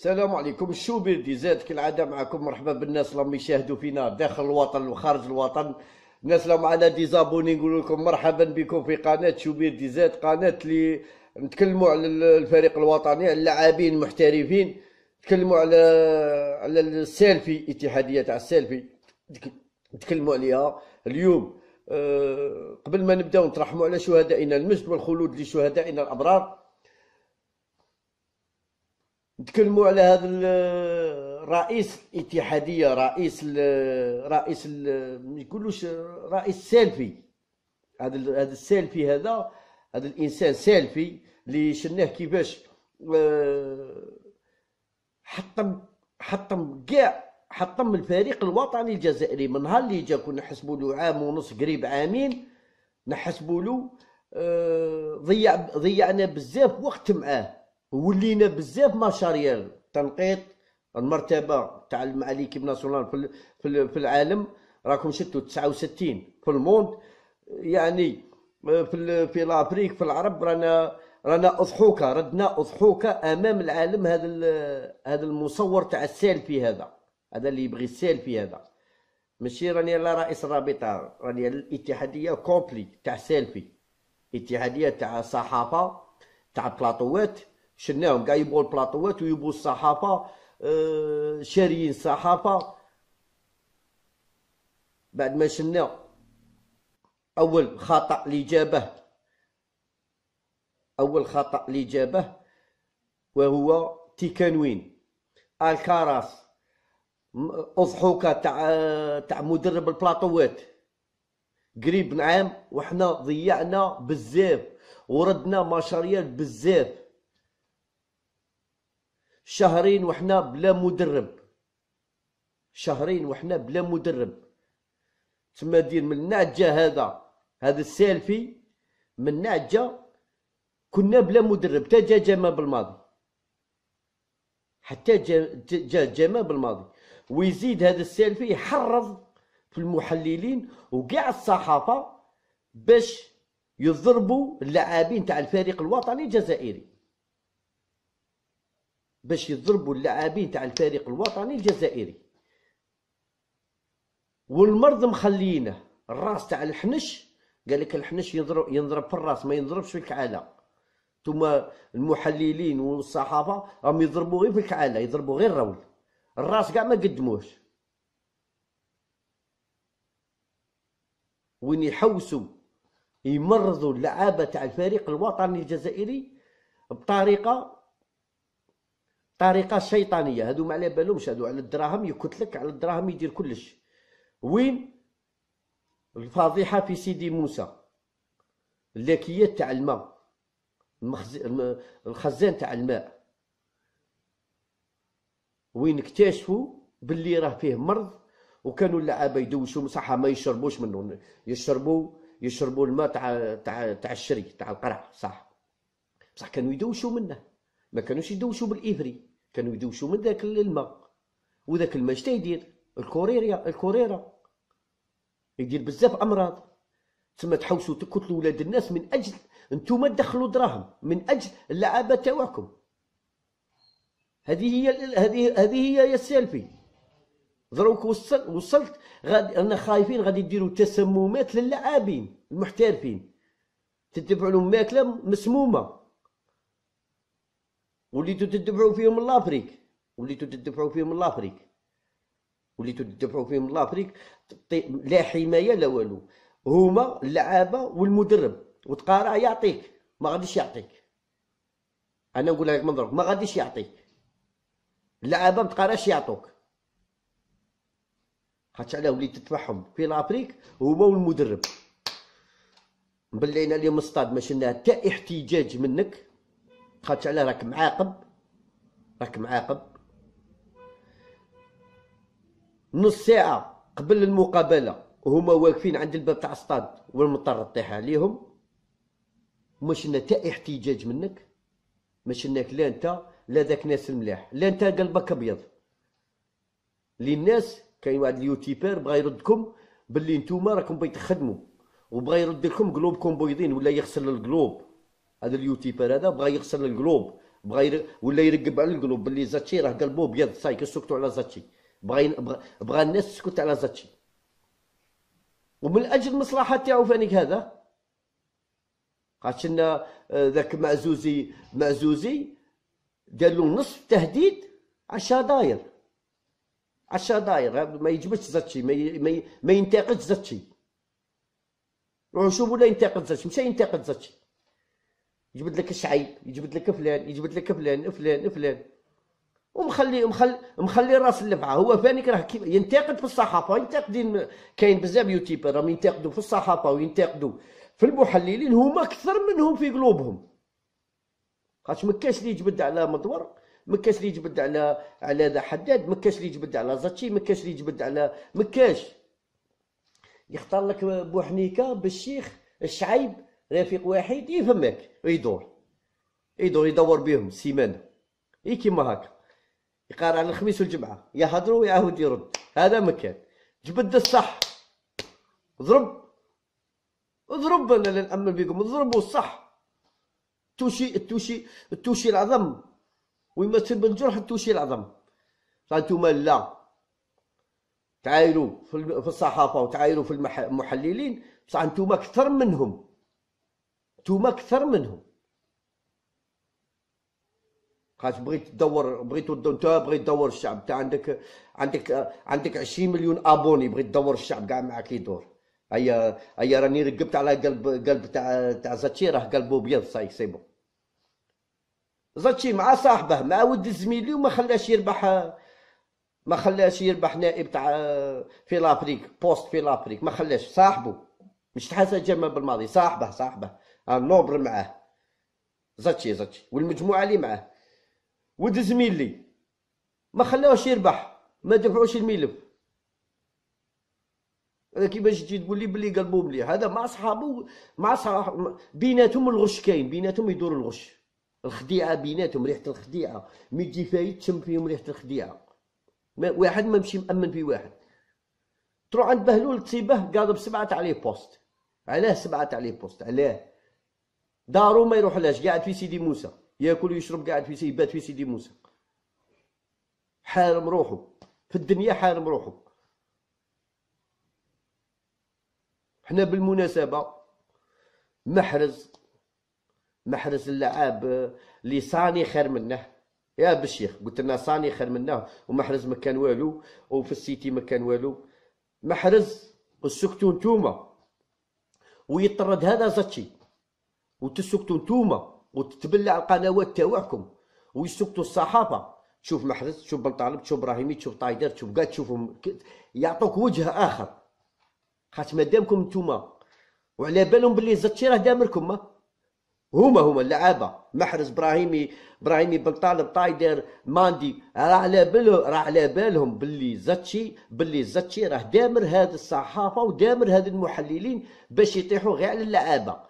السلام عليكم الشوبير دي زاد كالعاده معكم مرحبا بالناس اللي يشاهدوا فينا داخل الوطن وخارج الوطن الناس اللي معنا دي زابوني نقول لكم مرحبا بكم في قناه شوبير دي زاد قناه اللي نتكلموا على الفريق الوطني على اللاعبين المحترفين نتكلموا على على السيلفي اتحاديه تاع السيلفي نتكلموا عليها اليوم أه قبل ما نبداو نترحموا على شهدائنا المجد والخلود لشهدائنا الابرار تكلموا على هذا الرئيس الاتحاديه رئيس الـ رئيس ال ما يقولوش رئيس سيلفي هذا هذا السيلفي هذا هذا الانسان سيلفي اللي شناه كيفاش آه، حطم حطم كاع حطم الفريق الوطني الجزائري من نهار اللي جا كنا نحسبوا له عام ونص قريب عامين نحسبوا له آه، ضيع ضيعنا بزاف وقت معاه ولينا بزاف ماشاريال تنقيط المرتبه تاع المعاليكيب ناسيونال في في العالم راكم شفتوا 69 في الموند يعني آه، في في لافريك في العرب رانا رانا اضحوكه ردنا اضحوكه امام العالم هذا هذا المصور تاع السيلفي هذا هذا اللي يبغي السيلفي هذا ماشي راني لا رئيس الرابطه راني الاتحاديه كومبلي تاع سيلفي اتحاديه تاع صحافه تاع بلاطوات شناهم كاع يبغوا البلاطوات ويبغوا الصحافه آه، شاريين الصحافه بعد ما شنا اول خطا اللي جابه اول خطا اللي جابه وهو تيكانوين الكاراس اضحوكه تاع تاع مدرب البلاطوات قريب نعام وحنا ضيعنا بزاف وردنا مشاريع بزاف شهرين وحنا بلا مدرب شهرين وحنا بلا مدرب تما دير من النعجة هذا هذا السالفي من النعجة كنا بلا مدرب تا جا جما بالماضي حتى جا جا جما بالماضي ويزيد هذا السالفي يحرض في المحللين وكاع الصحافه باش يضربوا اللاعبين تاع الفريق الوطني الجزائري باش يضربوا اللاعبين تاع الفريق الوطني الجزائري والمرض مخلينه الراس تاع الحنش قال لك الحنش يضرب ينضرب في الراس ما ينضربش في الكعاله ثم المحللين والصحافه راهم يضربوا غير في الكعاله يضربوا غير الرول الراس كاع ما قدموش وين يحوسوا يمرضوا اللعابه تاع الفريق الوطني الجزائري بطريقه طريقه شيطانيه هادو ما على بالهمش هادو على الدراهم يكتلك على الدراهم يدير كلش وين الفضيحه في سيدي موسى اللاكيه تاع الماء الخزان تاع الماء وين اكتشفوا باللي راه فيه مرض وكانوا اللعابه يدوشوا مصحة ما يشربوش منه يشربوا يشربوا الماء تاع تاع تاع الشري تاع القرع صح بصح كانوا يدوشوا منه ما كانوش يدوشوا بالافري كانوا يدوشوا من ذاك الماء وذاك الماء شتا يدير الكوريريا الكوريرا يدير بزاف امراض تما تحوسوا تقتلوا ولاد الناس من اجل انتم تدخلوا دراهم من اجل اللعابه تاعكم هذه هي هذه هذه هي السيلفي دروك وصل وصلت غادي انا خايفين غادي يديروا تسممات للاعبين المحترفين تدفعوا لهم ماكله مسمومه وليتو تدفعوا فيهم لافريك وليتو تدفعوا فيهم لافريك وليتو تدفعوا فيهم لافريك لا حمايه لا والو هما اللعابه والمدرب وتقارع يعطيك ما غاديش يعطيك انا نقول لك من ما غاديش يعطيك اللعابه ما يعطوك خاطش علاه وليت تدفعهم في لافريك هما والمدرب مبلينا اليوم الصطاد ما شلنا حتى احتجاج منك خاطش علاه راك معاقب راك معاقب نص ساعة قبل المقابلة وهما واقفين عند الباب تاع الصطاد والمطر طيح عليهم مش لنا تا احتجاج منك مش انك لا انت لا ذاك ناس الملاح لا انت قلبك ابيض للناس كاين واحد اليوتيبر بغا يردكم باللي نتوما راكم بغيتخدموا وبغا يرد لكم قلوبكم بيضين ولا يغسل القلوب هذا اليوتيوبر هذا بغى يغسل القلوب بغى ير... ولا يرقب على القلوب باللي زاتشي راه قلبه ابيض سايك سكتوا على زاتشي بغى بغى, بغى الناس تسكت على زاتشي ومن اجل المصلحه تاعو فانيك هذا لنا آه، ذاك معزوزي معزوزي قال له نصف تهديد عشا داير عشا داير ما يجبدش زاتشي ما, ي... ما, ي... ما ينتقدش زاتشي روحوا شوفوا لا ينتقد زاتشي مشى ينتقد زاتشي يجبد لك الشعيب يجبد لك فلان يجبد لك فلان فلان فلان ومخلي مخلي مخلي راس اللفعة هو فانيك راه ينتقد في الصحافه ينتقدين كاين بزاف يوتيوبر راهم ينتقدوا في الصحافه وينتقدوا في المحللين هما اكثر منهم في قلوبهم خاطش ما اللي يجبد على مدور ما اللي يجبد على على ذا حداد ما اللي يجبد على زاتشي ما اللي يجبد على ما يختار لك بوحنيكه بالشيخ الشعيب رفيق واحد يفماك يدور يدور يدور بهم سيمانه اي كيما هكا يقرا على الخميس والجمعه يا يعاود يرد هذا مكان جبد الصح اضرب اضرب انا لا نامن بكم اضربوا الصح توشي توشي توشي العظم ويمثل بالجرح توشي العظم فانتم لا تعايروا في الصحافه وتعايروا في المحللين بصح انتم اكثر منهم انتم اكثر منهم خاص بغيت تدور بغيت انت بغيت تدور الشعب انت عندك عندك عندك 20 مليون ابوني بغيت تدور الشعب كاع معاك يدور هيا هيا راني رقبت على قلب قلب تاع تاع زاتشي راه قلبه ابيض صاي سي بون زاتشي مع صاحبه مع ود زميلي وما خلاش يربح ما خلاش يربح نائب تاع في لافريك بوست في لافريك ما خلاش صاحبه مش تحاسه جمال بالماضي صاحبه صاحبه آه، النوبر معاه زاتشي زاتشي والمجموعه اللي معاه زميلي ما خلاوش يربح ما دفعوش الملف هذا كيفاش تجي تقول لي بلي قلبو مليح هذا مع صحابو مع صحاب بيناتهم الغش كاين بيناتهم يدور الغش الخديعه بيناتهم ريحه الخديعه مي تجي فايت تشم فيهم ريحه الخديعه ما واحد ما مشي مامن في واحد تروح عند بهلول تصيبه قاضب سبعه تاع لي بوست علاه سبعه تاع لي بوست علاه دارو ما يروحلهاش قاعد في سيدي موسى ياكل ويشرب قاعد في سيدي يبات في سيدي موسى حارم روحه في الدنيا حارم روحه حنا بالمناسبه محرز محرز اللعاب اللي صاني خير منه يا بالشيخ قلت لنا صاني خير منه ومحرز ما كان والو وفي السيتي ما كان والو محرز السكتو توما ويطرد هذا زاتشي وتسكتوا نتوما وتتبلع القنوات تاعكم ويسكتوا الصحافه تشوف محرز تشوف بن طالب تشوف ابراهيمي تشوف طايدر تشوف كاع تشوفهم يعطوك وجه اخر خاطر مادامكم نتوما وعلى بالهم باللي زتشي راه دامركم هما هما اللعابه محرز ابراهيمي ابراهيمي بن طالب طايدر ماندي راه على بالهم راه على بالهم باللي زتشي باللي زتشي راه دامر هذه الصحافه ودامر هذه المحللين باش يطيحوا غير على اللعابه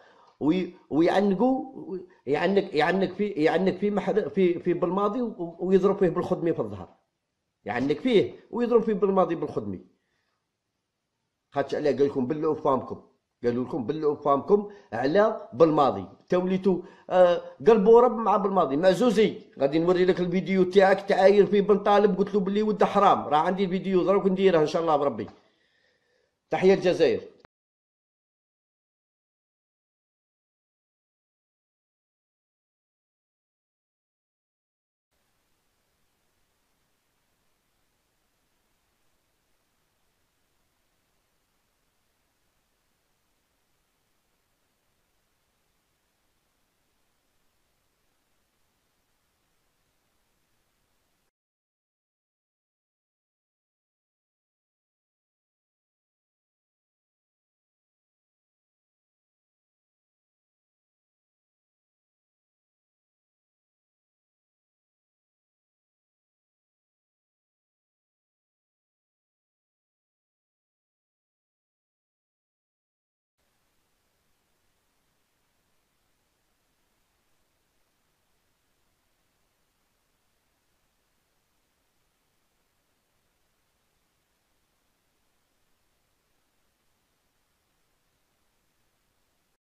ويعنقوا يعنق يعنق فيه يعنق فيه في في بالماضي ويضرب فيه بالخدمي في الظهر يعنق فيه ويضرب فيه بالماضي بالخدمي خاطش عليه قال لكم بلعوا فامكم قالوا لكم بلعوا فامكم على بالماضي توليتو آه قلبوا رب مع بالماضي معزوزي غادي نوري لك الفيديو تاعك تعاير فيه بن طالب قلت له بلي ود حرام راه عندي الفيديو دروك نديره ان شاء الله بربي تحيه الجزائر